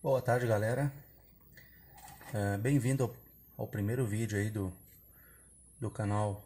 Boa tarde galera, é, bem-vindo ao, ao, primeiro vídeo aí do, do canal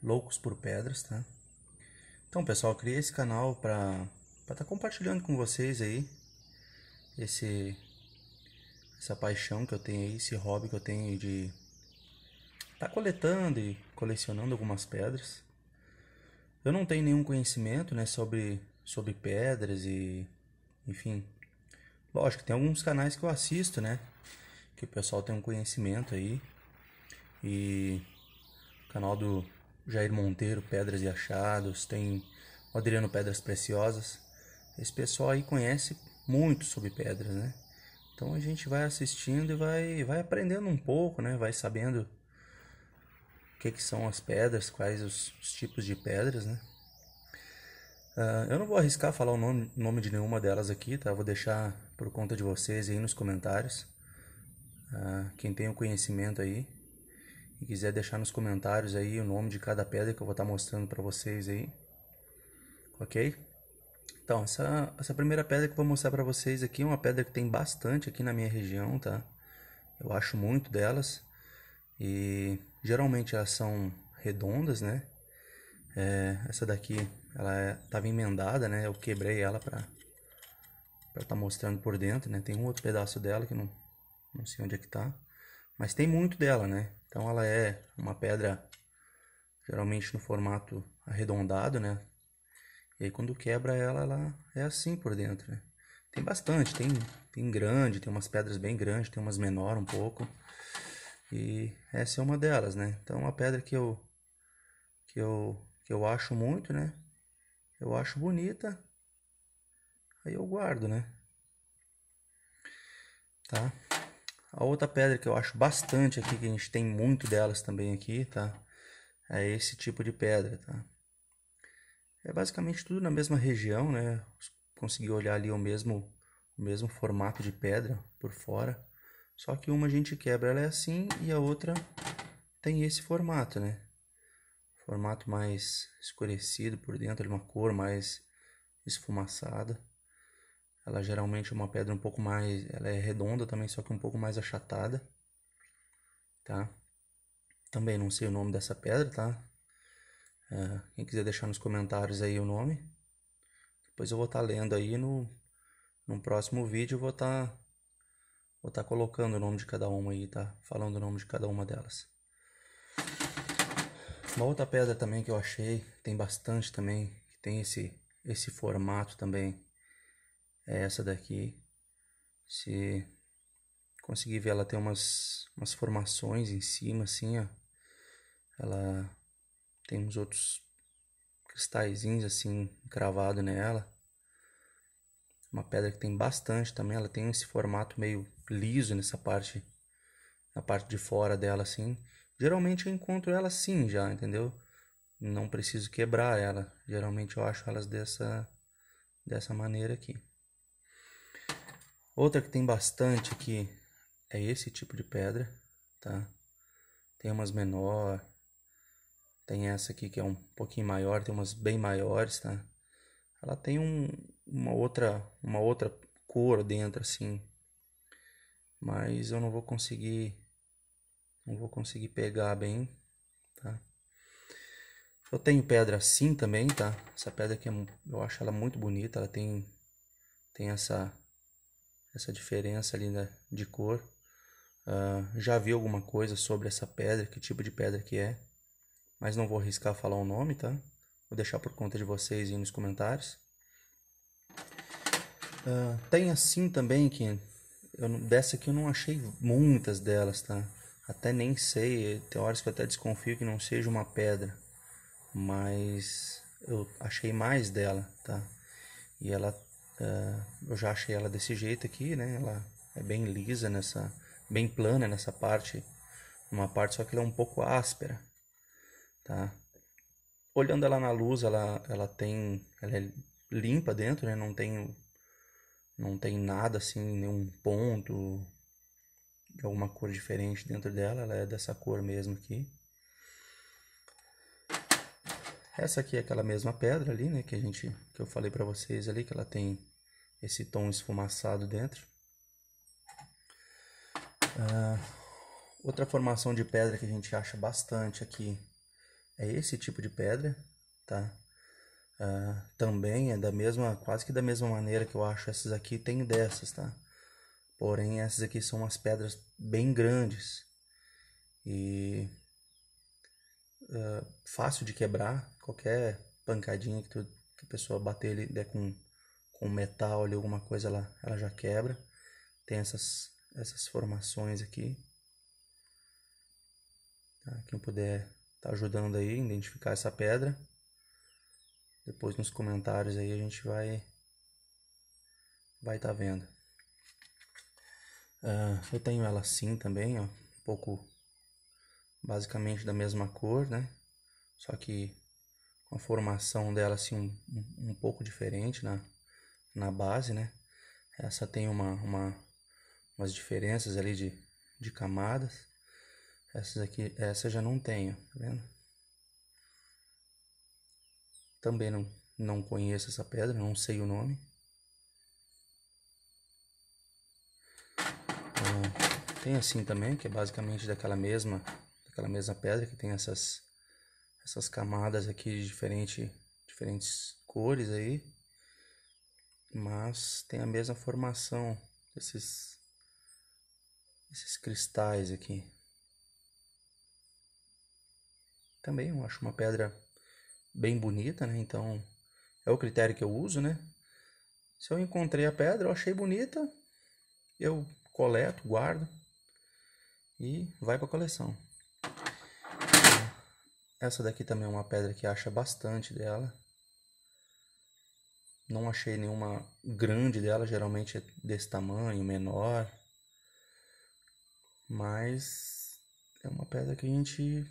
Loucos por Pedras, tá? Então pessoal, eu criei esse canal para estar tá compartilhando com vocês aí esse, essa paixão que eu tenho aí, esse hobby que eu tenho de estar tá coletando e colecionando algumas pedras. Eu não tenho nenhum conhecimento né, sobre, sobre pedras e enfim, Lógico, tem alguns canais que eu assisto, né? Que o pessoal tem um conhecimento aí. E o canal do Jair Monteiro, Pedras e Achados, tem o Adriano Pedras Preciosas. Esse pessoal aí conhece muito sobre pedras, né? Então a gente vai assistindo e vai, vai aprendendo um pouco, né? Vai sabendo o que, que são as pedras, quais os, os tipos de pedras, né? Ah, eu não vou arriscar falar o nome, nome de nenhuma delas aqui, tá? Eu vou deixar por conta de vocês aí nos comentários. Uh, quem tem o conhecimento aí e quiser deixar nos comentários aí o nome de cada pedra que eu vou estar tá mostrando para vocês aí, ok? Então, essa, essa primeira pedra que eu vou mostrar para vocês aqui é uma pedra que tem bastante aqui na minha região, tá? Eu acho muito delas e geralmente elas são redondas, né? É, essa daqui, ela estava é, emendada, né? Eu quebrei ela para para estar tá mostrando por dentro, né? Tem um outro pedaço dela que não não sei onde é que tá, mas tem muito dela, né? Então ela é uma pedra geralmente no formato arredondado, né? E aí quando quebra ela, ela é assim por dentro, né? Tem bastante, tem tem grande, tem umas pedras bem grandes, tem umas menor um pouco. E essa é uma delas, né? Então uma pedra que eu que eu que eu acho muito, né? Eu acho bonita. Aí eu guardo, né? Tá? A outra pedra que eu acho bastante aqui, que a gente tem muito delas também aqui, tá? É esse tipo de pedra, tá? É basicamente tudo na mesma região, né? Consegui olhar ali o mesmo, o mesmo formato de pedra por fora. Só que uma a gente quebra, ela é assim, e a outra tem esse formato, né? formato mais escurecido por dentro, é uma cor mais esfumaçada. Ela geralmente é uma pedra um pouco mais, ela é redonda também, só que um pouco mais achatada, tá? Também não sei o nome dessa pedra, tá? É, quem quiser deixar nos comentários aí o nome, depois eu vou estar tá lendo aí no, no próximo vídeo, eu vou estar tá, vou tá colocando o nome de cada uma aí, tá? Falando o nome de cada uma delas. Uma outra pedra também que eu achei, tem bastante também, que tem esse, esse formato também, é essa daqui. Se conseguir ver, ela tem umas, umas formações em cima, assim, ó. Ela tem uns outros cristalzinhos, assim, cravado nela. Uma pedra que tem bastante também, ela tem esse formato meio liso nessa parte, na parte de fora dela, assim. Geralmente eu encontro elas sim já, entendeu? Não preciso quebrar ela. Geralmente eu acho elas dessa, dessa maneira aqui. Outra que tem bastante aqui é esse tipo de pedra, tá? Tem umas menor, tem essa aqui que é um pouquinho maior, tem umas bem maiores, tá? Ela tem um, uma outra uma outra cor dentro assim. Mas eu não vou conseguir não vou conseguir pegar bem, tá? Eu tenho pedra assim também, tá? Essa pedra aqui, é, eu acho ela muito bonita. Ela tem, tem essa, essa diferença ali né, de cor. Uh, já vi alguma coisa sobre essa pedra, que tipo de pedra que é. Mas não vou arriscar falar o nome, tá? Vou deixar por conta de vocês aí nos comentários. Uh, tem assim também que eu, dessa aqui eu não achei muitas delas, tá? até nem sei, tem horas que eu até desconfio que não seja uma pedra, mas eu achei mais dela, tá? E ela, uh, eu já achei ela desse jeito aqui, né? Ela é bem lisa nessa, bem plana nessa parte, uma parte só que ela é um pouco áspera, tá? Olhando ela na luz, ela, ela tem, ela é limpa dentro, né? Não tem, não tem nada assim, nenhum ponto, alguma cor diferente dentro dela, ela é dessa cor mesmo aqui. Essa aqui é aquela mesma pedra ali, né, que a gente que eu falei para vocês ali que ela tem esse tom esfumaçado dentro. Ah, outra formação de pedra que a gente acha bastante aqui é esse tipo de pedra, tá? Ah, também é da mesma, quase que da mesma maneira que eu acho essas aqui, tem dessas, tá? Porém, essas aqui são umas pedras bem grandes e uh, fácil de quebrar. Qualquer pancadinha que, tu, que a pessoa bater ele der com, com metal ali, alguma coisa, ela, ela já quebra. Tem essas, essas formações aqui. Tá? Quem puder tá ajudando aí a identificar essa pedra. Depois nos comentários aí a gente vai vai estar tá vendo. Uh, eu tenho ela assim também, ó, um pouco basicamente da mesma cor, né? Só que com a formação dela assim um, um, pouco diferente na, na base, né? Essa tem uma, uma umas diferenças ali de, de camadas. Essas aqui, essa já não tenho, tá vendo? Também não, não conheço essa pedra, não sei o nome. Tem assim também, que é basicamente daquela mesma, daquela mesma pedra que tem essas essas camadas aqui de diferente, diferentes cores aí. Mas tem a mesma formação desses esses cristais aqui. Também eu acho uma pedra bem bonita, né? Então é o critério que eu uso, né? Se eu encontrei a pedra, eu achei bonita, eu coleto, guardo e vai para coleção. Essa daqui também é uma pedra que acha bastante dela. Não achei nenhuma grande dela, geralmente é desse tamanho, menor. Mas é uma pedra que a gente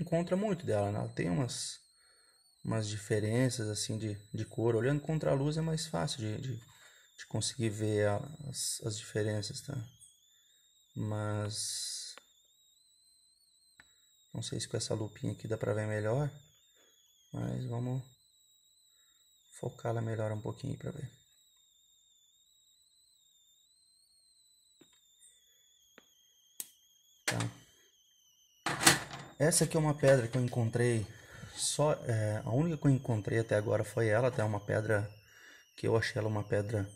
encontra muito dela. Né? Ela tem umas, umas diferenças assim de, de cor. Olhando contra a luz é mais fácil de, de, de conseguir ver as, as diferenças, tá? mas não sei se com essa lupinha aqui dá para ver melhor, mas vamos focá-la melhor um pouquinho para ver. Tá. Essa aqui é uma pedra que eu encontrei, só é, a única que eu encontrei até agora foi ela, até tá? uma pedra que eu achei ela uma pedra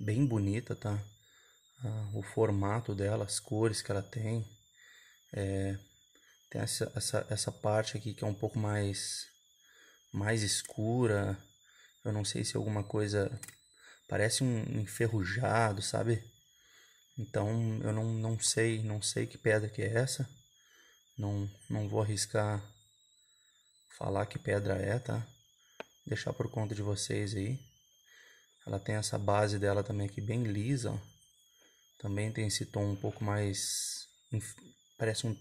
bem bonita, tá? o formato dela, as cores que ela tem. É, tem essa, essa, essa parte aqui que é um pouco mais, mais escura. Eu não sei se alguma coisa parece um enferrujado, sabe? Então eu não, não sei, não sei que pedra que é essa. Não, não vou arriscar falar que pedra é, tá? Deixar por conta de vocês aí. Ela tem essa base dela também aqui bem lisa, ó. Também tem esse tom um pouco mais. Parece um,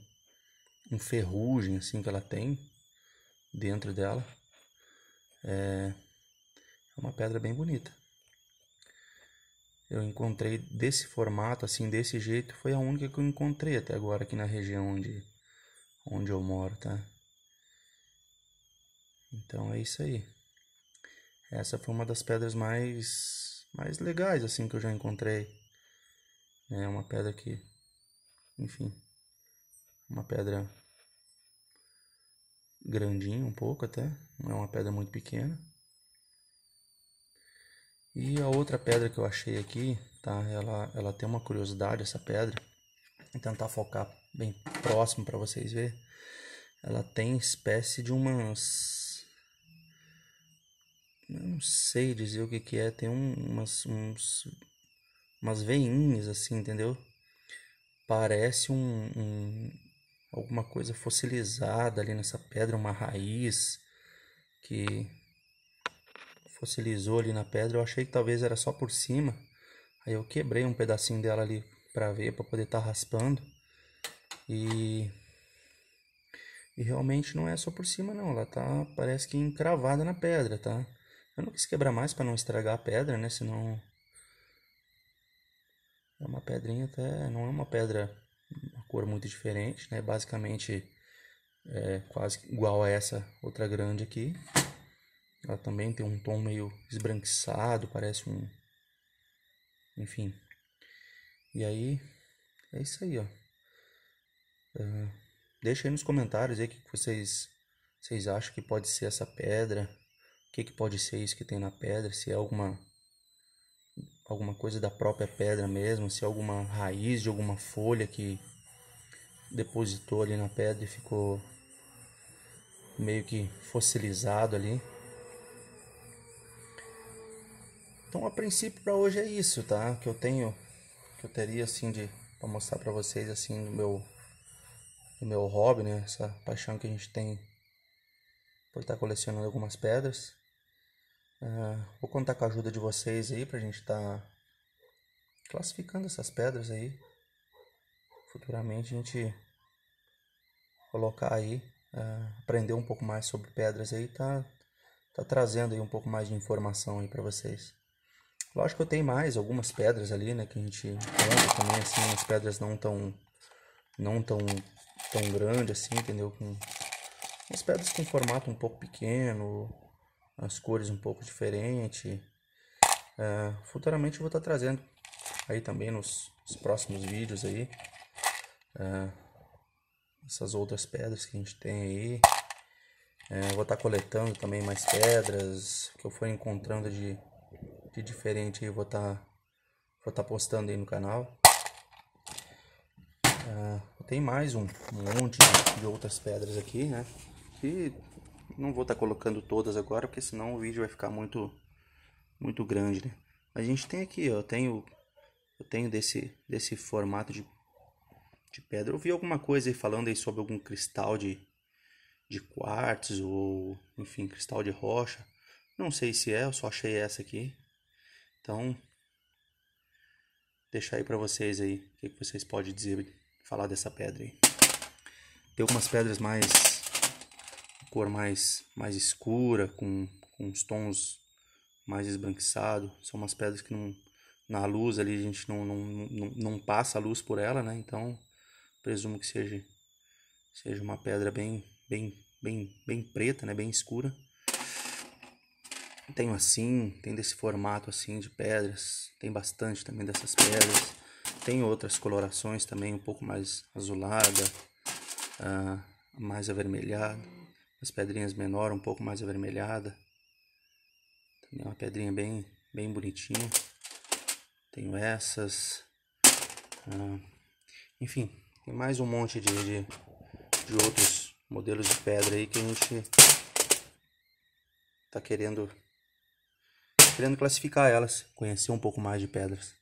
um ferrugem assim que ela tem dentro dela. É, é uma pedra bem bonita. Eu encontrei desse formato, assim, desse jeito, foi a única que eu encontrei até agora aqui na região onde, onde eu moro, tá? Então é isso aí. Essa foi uma das pedras mais mais legais assim que eu já encontrei. É uma pedra que, enfim, uma pedra grandinha um pouco até, não é uma pedra muito pequena. E a outra pedra que eu achei aqui, tá? Ela, ela tem uma curiosidade essa pedra. Vou tentar focar bem próximo para vocês ver. Ela tem espécie de umas eu não sei dizer o que que é, tem um, umas uns umas veinhas assim, entendeu? Parece um, um, alguma coisa fossilizada ali nessa pedra, uma raiz que fossilizou ali na pedra. Eu achei que talvez era só por cima. Aí eu quebrei um pedacinho dela ali para ver, para poder estar tá raspando. E e realmente não é só por cima não, ela tá parece que encravada na pedra, tá? Eu não quis quebrar mais para não estragar a pedra, né? Senão é uma pedrinha até, não é uma pedra, uma cor muito diferente, né? Basicamente é quase igual a essa outra grande aqui. Ela também tem um tom meio esbranquiçado, parece um... Enfim. E aí, é isso aí, ó. Uh, deixa aí nos comentários aí o que vocês, vocês acham que pode ser essa pedra. O que, que pode ser isso que tem na pedra, se é alguma alguma coisa da própria pedra mesmo, se é alguma raiz de alguma folha que depositou ali na pedra e ficou meio que fossilizado ali. Então, a princípio para hoje é isso, tá? Que eu tenho que eu teria assim de para mostrar para vocês assim do meu do meu hobby, né? Essa paixão que a gente tem por estar colecionando algumas pedras. Uh, vou contar com a ajuda de vocês aí pra gente estar tá classificando essas pedras aí. Futuramente a gente colocar aí, uh, aprender um pouco mais sobre pedras aí, tá, tá trazendo aí um pouco mais de informação aí pra vocês. Lógico que eu tenho mais algumas pedras ali, né, que a gente conta também, assim, umas pedras não tão, não tão, tão grande assim, entendeu? Com, umas pedras com formato um pouco pequeno, as cores um pouco diferente. Uh, futuramente eu vou estar tá trazendo aí também nos, nos próximos vídeos aí uh, essas outras pedras que a gente tem aí. Uh, vou estar tá coletando também mais pedras que eu for encontrando de, de diferente aí, vou estar tá, vou estar postando aí no canal. tem mais um, um monte de outras pedras aqui, né? Que não vou estar tá colocando todas agora, porque senão o vídeo vai ficar muito muito grande, né? A gente tem aqui, ó, eu tenho eu tenho desse desse formato de, de pedra. Eu vi alguma coisa aí falando aí sobre algum cristal de de quartzo ou enfim, cristal de rocha. Não sei se é, eu só achei essa aqui. Então, deixar aí para vocês aí o que, que vocês podem dizer, falar dessa pedra aí. Tem algumas pedras mais cor mais, mais escura, com, com os tons mais esbranquiçados. São umas pedras que não, na luz ali a gente não, não, não, não passa a luz por ela, né? Então presumo que seja, seja uma pedra bem, bem, bem, bem preta, né? Bem escura. Tenho assim, tem desse formato assim de pedras, tem bastante também dessas pedras. Tem outras colorações também, um pouco mais azulada, uh, mais avermelhada as pedrinhas menor, um pouco mais avermelhada. Também uma pedrinha bem, bem bonitinha. Tenho essas. Ah, enfim, tem mais um monte de, de, de outros modelos de pedra aí que a gente tá querendo querendo classificar elas, conhecer um pouco mais de pedras.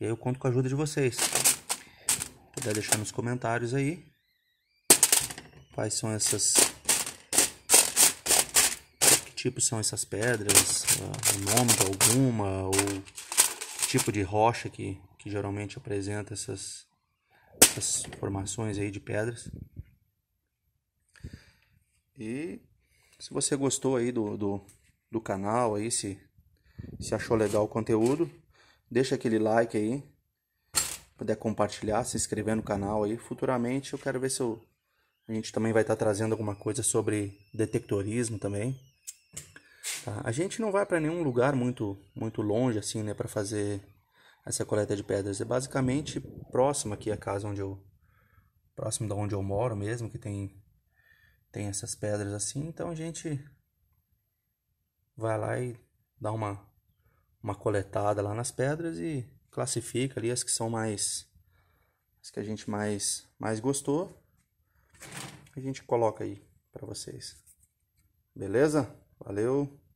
E aí eu conto com a ajuda de vocês. Se puder deixar nos comentários aí quais são essas tipo são essas pedras, o ah, nome de alguma, ou tipo de rocha que, que geralmente apresenta essas, essas formações aí de pedras. E se você gostou aí do, do, do canal, aí, se, se achou legal o conteúdo, deixa aquele like aí, puder compartilhar, se inscrever no canal aí. Futuramente eu quero ver se eu, a gente também vai estar trazendo alguma coisa sobre detectorismo também. Tá? A gente não vai para nenhum lugar muito muito longe assim, né, para fazer essa coleta de pedras. É basicamente próximo aqui a casa onde eu próximo da onde eu moro mesmo, que tem tem essas pedras assim, então a gente vai lá e dá uma uma coletada lá nas pedras e classifica ali as que são mais as que a gente mais mais gostou. A gente coloca aí para vocês. Beleza? Valeu.